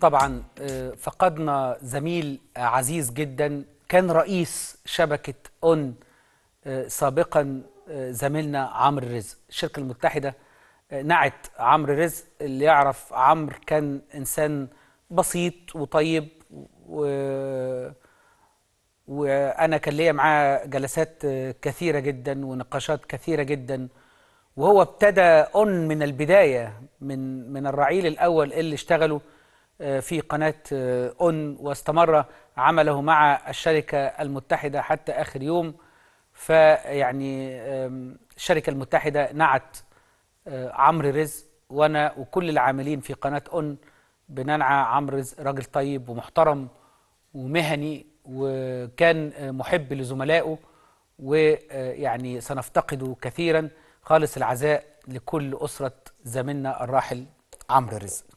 طبعا آه، فقدنا زميل آه، عزيز جدا كان رئيس شبكة أون آه، سابقا زميلنا عمرو رزق الشركة المتحدة نعت عمرو رزق اللي يعرف عمرو كان إنسان بسيط وطيب و... وأنا كان ليا معاه جلسات كثيرة جدا ونقاشات كثيرة جدا وهو ابتدى أون من البداية من من الرعيل الأول اللي اشتغلوا في قناة أون آه، واستمر عمله مع الشركة المتحدة حتى آخر يوم فيعني الشركة المتحدة نعت آه، عمرو رزق وأنا وكل العاملين في قناة أون بننعى عمرو رزق راجل طيب ومحترم ومهني وكان آه، محب لزملائه ويعني سنفتقده كثيرا خالص العزاء لكل أسرة زميلنا الراحل عمرو رزق